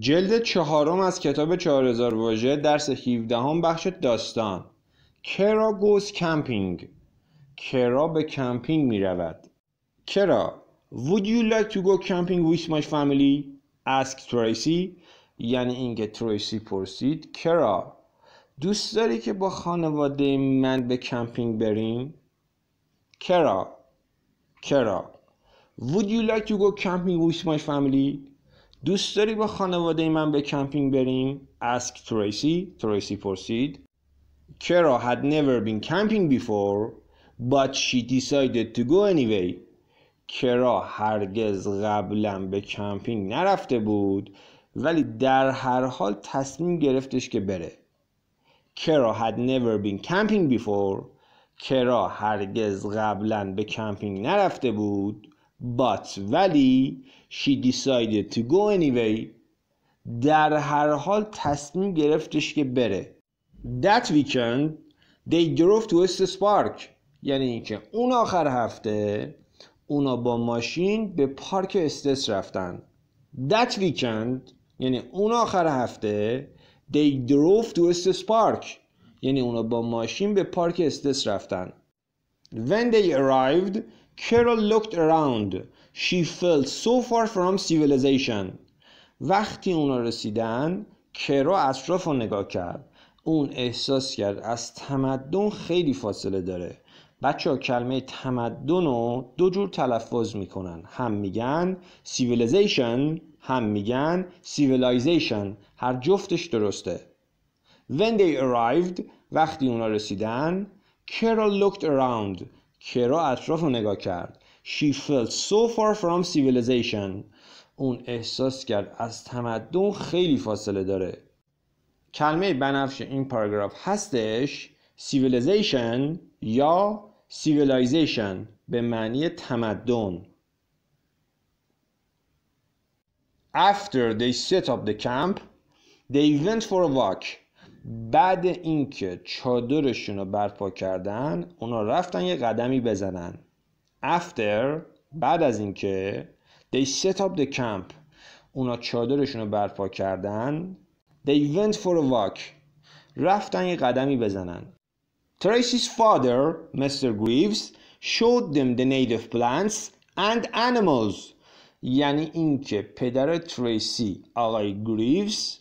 جلد چهارم از کتاب 4000 واژه درس 17 هم بخش داستان کرا گوز کمپینگ کرا به کمپینگ می رود کرا Would you like to go camping with my family? Ask Tracy یعنی اینکه ترویسی پرسید کرا دوست داری که با خانواده من به کمپینگ بریم؟ کرا کرا Would you like to go camping with my family? دوست داری با خانواده من به کمپینگ بریم؟ Ask Tracy. Tracy پرسید کرا had never been camping before but she decided to go anyway کرا هرگز قبلا به کمپینگ نرفته بود ولی در هر حال تصمیم گرفتش که بره کرا had never been camping before کرا هرگز قبلا به کمپینگ نرفته بود but ولی she decided to go anyway در هر حال تصمیم گرفتش که بره that weekend they drove to Estes Park یعنی اینکه اون آخر هفته اونا با ماشین به پارک استس رفتن that weekend یعنی اون آخر هفته they drove to Estes Park یعنی اونا با ماشین به پارک استس رفتن when they arrived Carol looked around. She felt so far from civilization. وقتی اونا رسیدن کرو اطراف رو نگاه کرد اون احساس کرد از تمدن خیلی فاصله داره بچه کلمه تمدن رو دو جور تلفظ میکنن هم میگن civilization هم میگن civilization هر جفتش درسته When they arrived وقتی اونا رسیدن Carol looked around کرا اطراف رو نگاه کرد She felt so far from civilization اون احساس کرد از تمدن خیلی فاصله داره کلمه بنفش این پاراگراف هستش civilization یا civilization به معنی تمدن After they set up the camp they went for a walk بعد اینکه چادرشون رو برپا کردن اونا رفتن یه قدمی بزنن after بعد از اینکه they set up the camp اونا چادرشون رو برپا کردن they went for a walk رفتن یه قدمی بزنن Tracy's father Mr. Greaves showed them the native plants and animals یعنی اینکه پدر تریسی آقای گریوز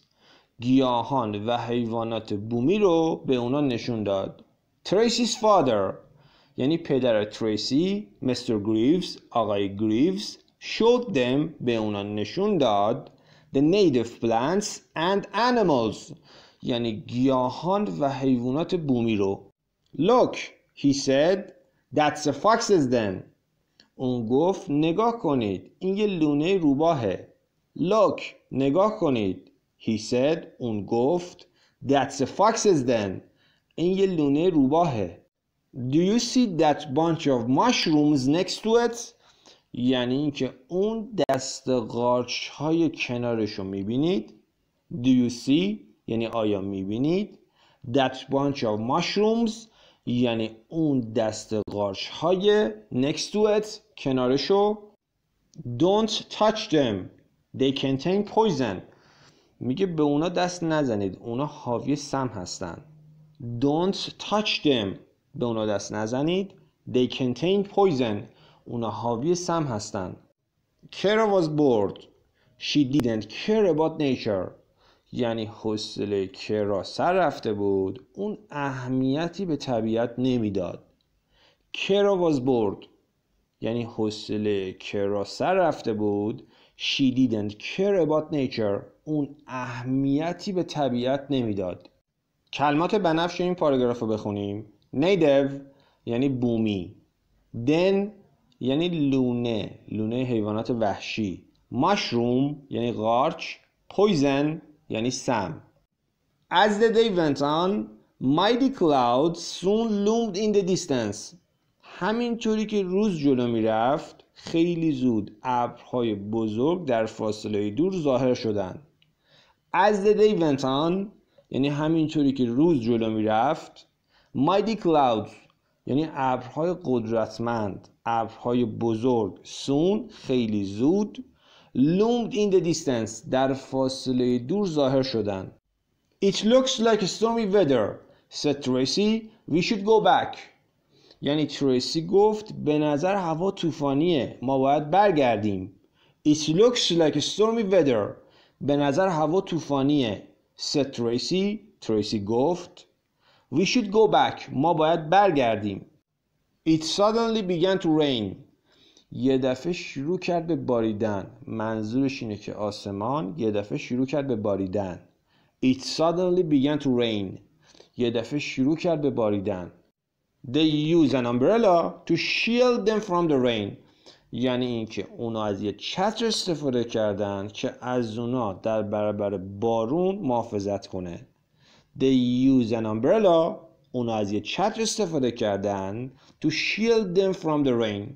گیاهان و حیوانات بومی رو به اونا نشون داد تریسیز فادر یعنی پدر تریسی مستر گریوز آقای گریوز showed them به اونا نشون داد the native plants and animals یعنی گیاهان و حیوانات بومی رو look he said that's a fox's den اون گفت نگاه کنید این یه لونه روباهه look نگاه کنید He said اون گفت That's a foxes then این یه لونه روباهه Do you see that bunch of mushrooms next to it? یعنی اینکه اون دست قارچ های کنارش رو میبینید Do you see? یعنی آیا میبینید That bunch of mushrooms یعنی اون دست قارچ های next to it کنارشو Don't touch them They contain poison میگه به اونا دست نزنید اونا حاوی سم هستن Don't touch them به اونا دست نزنید They contain poison اونا حاوی سم هستن Kara was bored She didn't care about nature یعنی حوصله کرا سر رفته بود اون اهمیتی به طبیعت نمیداد کرا was bored یعنی حوصله کرا سر رفته بود She didn't care about nature اون اهمیتی به طبیعت نمیداد کلمات بنفش این پاراگراف رو بخونیم نیدو یعنی بومی دن یعنی لونه لونه حیوانات وحشی ماشروم یعنی غارچ پویزن یعنی سم As the day went on, mighty clouds soon loomed in the distance. همینطوری که روز جلو میرفت خیلی زود ابرهای بزرگ در فاصله دور ظاهر شدند. As the day went on یعنی همینطوری که روز جلو میرفت Mighty clouds یعنی ابرهای قدرتمند ابرهای بزرگ سون خیلی زود loomed in the distance در فاصله دور ظاهر شدن It looks like stormy weather said Tracy we should go back یعنی تریسی گفت به نظر هوا طوفانیه ما باید برگردیم It looks like stormy weather به نظر هوا طوفانیه ست تریسی تریسی گفت We should go back ما باید برگردیم It suddenly began to rain یه دفعه شروع کرد به باریدن منظورش اینه که آسمان یه دفعه شروع کرد به باریدن It suddenly began to rain یه دفعه شروع کرد به باریدن They use an umbrella to shield them from the rain یعنی اینکه اونا از یه چتر استفاده کردن که از اونا در برابر بارون محافظت کنه They use an umbrella اونا از یه چتر استفاده کردن To shield them from the rain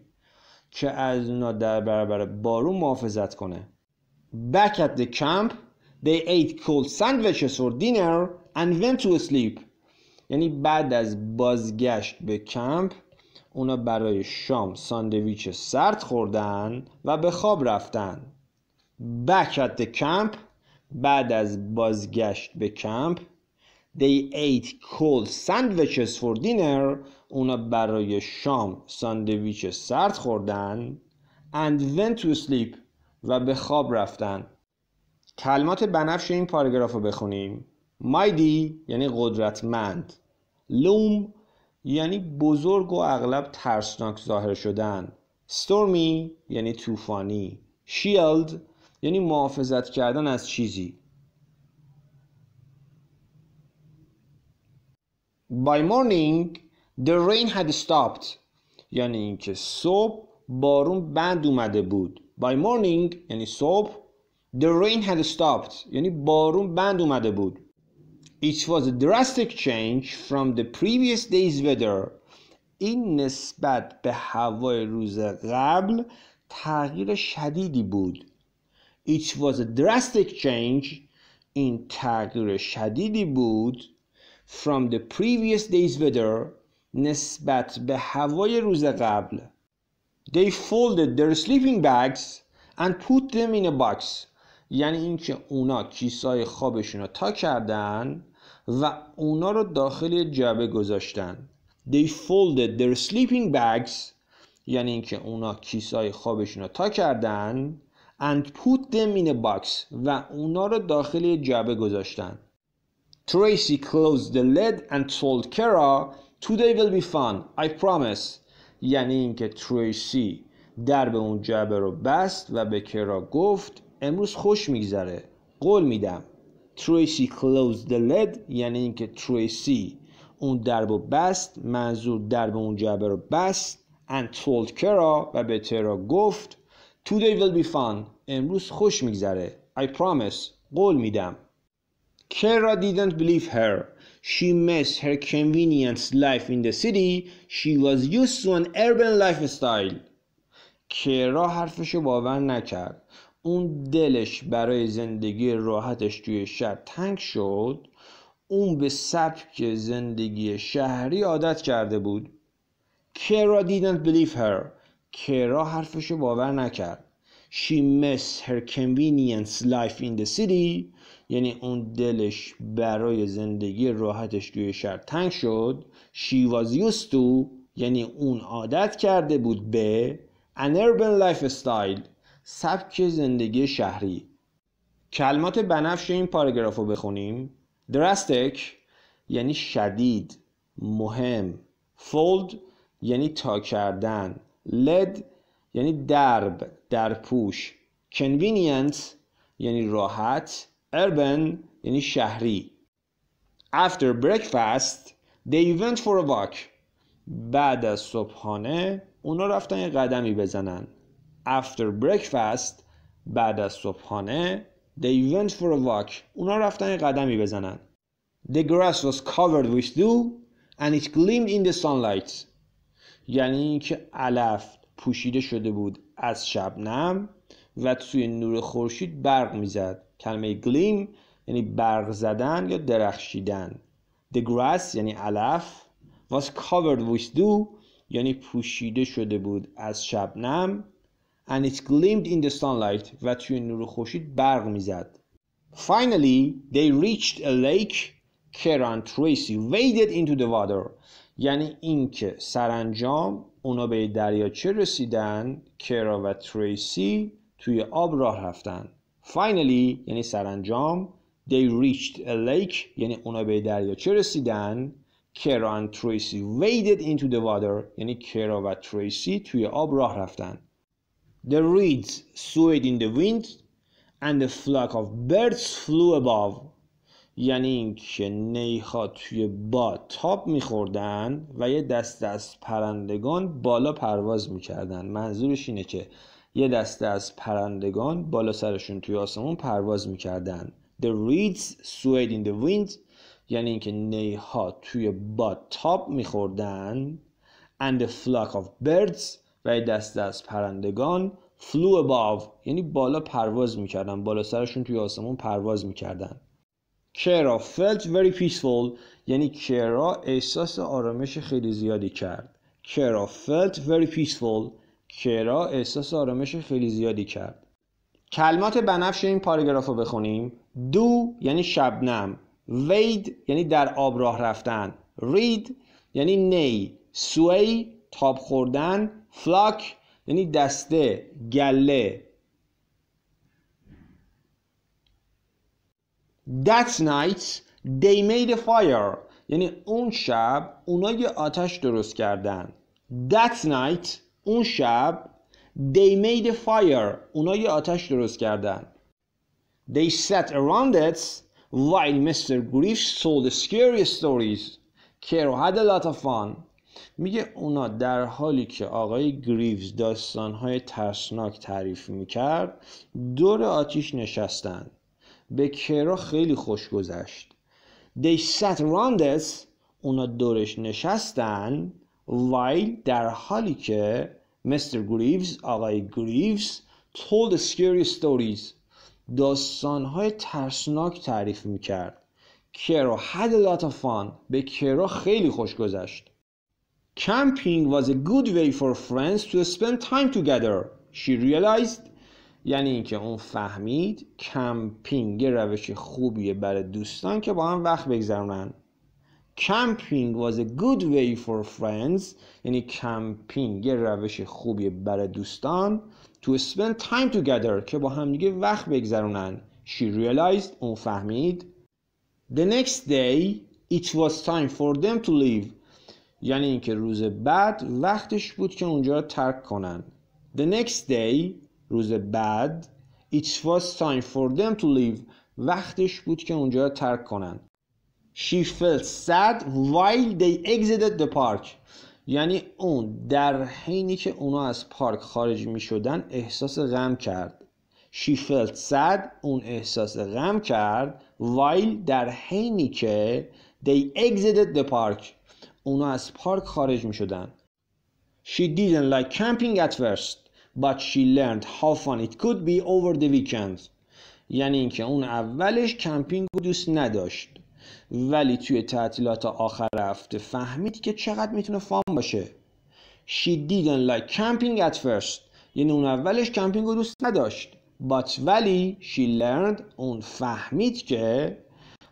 که از اونا در برابر بارون محافظت کنه Back at the camp They ate cold sandwiches for dinner and went to sleep یعنی بعد از بازگشت به کمپ اونا برای شام ساندویچ سرد خوردن و به خواب رفتن Back at the camp بعد از بازگشت به کمپ They ate cold sandwiches for dinner اونا برای شام ساندویچ سرد خوردن And went to sleep و به خواب رفتن کلمات بنفش این پاراگراف رو بخونیم مایدی یعنی قدرتمند لوم یعنی بزرگ و اغلب ترسناک ظاهر شدن ستورمی یعنی طوفانی شیلد یعنی محافظت کردن از چیزی By morning the rain had stopped یعنی اینکه صبح بارون بند اومده بود By morning یعنی صبح The rain had stopped یعنی بارون بند اومده بود It was a drastic change from the previous day's weather. این نسبت به هوای روز قبل تغییر شدیدی بود. It was a drastic change. این تغییر شدیدی بود. From the previous day's weather نسبت به هوای روز قبل. They folded their sleeping bags and put them in a box. یعنی اینکه اونا کیسای خوابشون رو تا کردن و اونا رو داخل جعبه گذاشتن They folded their sleeping bags یعنی اینکه اونا کیسای خوابشون رو تا کردن and put them in a box و اونا رو داخل جعبه گذاشتن Tracy closed the lid and told Kara today will be fun I promise یعنی اینکه تریسی در به اون جعبه رو بست و به کرا گفت امروز خوش میگذره قول میدم Tracy closed the lid یعنی اینکه Tracy اون درب و بست منظور درب اون جعبه رو بست and told کرا و به ترا گفت today will be fun امروز خوش میگذره I promise قول میدم کرا didn't believe her She missed her convenience life in the city. She was used to an urban lifestyle. کرا حرفشو باور نکرد. اون دلش برای زندگی راحتش توی شهر تنگ شد اون به سبک زندگی شهری عادت کرده بود کرا دیدن believe her کرا حرفش باور نکرد شی مس her convenience life in the city یعنی اون دلش برای زندگی راحتش توی شهر تنگ شد شی یعنی اون عادت کرده بود به اربن لایف استایل. سبک زندگی شهری کلمات بنفش این پاراگراف رو بخونیم درستک یعنی شدید مهم فولد یعنی تا کردن لد یعنی درب در پوش کنوینینت یعنی راحت اربن یعنی شهری after breakfast they went for a walk بعد از صبحانه اونا رفتن یه قدمی بزنن after breakfast بعد از صبحانه they went for a walk اونا رفتن قدمی بزنن the grass was covered with dew and it gleamed in the sunlight یعنی اینکه علف پوشیده شده بود از شبنم و توی نور خورشید برق میزد کلمه gleam یعنی برق زدن یا درخشیدن the grass یعنی علف was covered with dew یعنی پوشیده شده بود از شبنم and it gleamed in the sunlight و توی نور خورشید برق میزد. Finally they reached a lake Karen Tracy waded into the water یعنی اینکه سرانجام اونا به دریاچه رسیدن کرا و تریسی توی آب راه رفتن Finally یعنی سرانجام They reached a lake یعنی اونا به دریاچه رسیدن کرا و تریسی waded into the water یعنی کرا و تریسی توی آب راه رفتن The reeds swayed in the wind and the flock of birds flew above یعنی اینکه نیها توی باد تاب میخوردن و یه دست از پرندگان بالا پرواز میکردن منظورش اینه که یه دسته از پرندگان بالا سرشون توی آسمون پرواز میکردن The reeds swayed in the wind یعنی اینکه نیها توی باد تاب میخوردن and the flock of birds و دست از پرندگان فلو above یعنی بالا پرواز میکردن بالا سرشون توی آسمان پرواز میکردن کرا felt very peaceful یعنی کرا احساس آرامش خیلی زیادی کرد کرا felt very peaceful کرا احساس آرامش خیلی زیادی کرد کلمات بنفش این پاراگراف رو بخونیم دو یعنی شبنم وید یعنی در آب راه رفتن رید یعنی نی سوی تاب خوردن فلاک یعنی دسته گله That night they made a fire یعنی اون شب اونا یه آتش درست کردن That night اون شب They made a fire اونا یه آتش درست کردن They sat around it while Mr. Griff told scary stories Carol had a lot of fun میگه اونا در حالی که آقای گریوز داستانهای ترسناک تعریف میکرد دور آتیش نشستند به کرا خیلی خوش گذشت They sat around us اونا دورش نشستن وایل در حالی که مستر گریوز آقای گریوز told scary stories داستانهای ترسناک تعریف میکرد کرا had a lot به کرا خیلی خوش گذشت Camping was a good way for friends to spend time together. She realized یعنی اینکه اون فهمید کمپینگ روش خوبیه برای دوستان که با هم وقت بگذرونن کمپینگ was a good way for friends یعنی کمپینگ یه روش خوبیه برای دوستان to spend time together که با دیگه وقت بگذرونن she realized اون فهمید the next day it was time for them to leave یعنی اینکه روز بعد وقتش بود که اونجا رو ترک کنن The next day روز بعد It was time for them to leave وقتش بود که اونجا رو ترک کنن She felt sad while they exited the park یعنی اون در حینی که اونا از پارک خارج می شدن احساس غم کرد She felt sad اون احساس غم کرد while در حینی که they exited the park اونا از پارک خارج می شدن. She didn't like camping at first but she learned how fun it could be over the weekend یعنی اینکه اون اولش کمپینگ رو دوست نداشت ولی توی تعطیلات آخر هفته فهمید که چقدر میتونه فام باشه She didn't like camping at first یعنی اون اولش کمپینگ رو دوست نداشت But ولی she learned اون فهمید که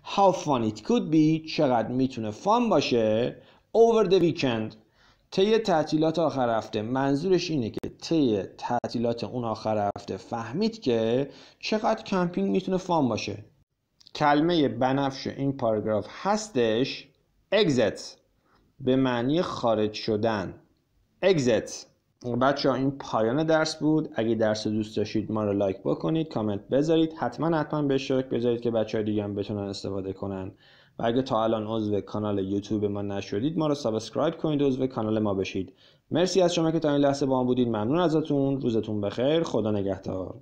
How fun it could be چقدر میتونه فام باشه over the weekend طی تعطیلات آخر هفته منظورش اینه که طی تعطیلات اون آخر هفته فهمید که چقدر کمپینگ میتونه فان باشه کلمه بنفش این پاراگراف هستش exit به معنی خارج شدن exit بچه ها این پایان درس بود اگه درس دوست داشتید ما رو لایک بکنید کامنت بذارید حتما حتما به اشتراک بذارید که بچه ها دیگه هم بتونن استفاده کنن و اگه تا الان عضو کانال یوتیوب ما نشدید ما رو سابسکرایب کنید عضو کانال ما بشید مرسی از شما که تا این لحظه با هم بودید ممنون ازتون روزتون بخیر خدا نگهدار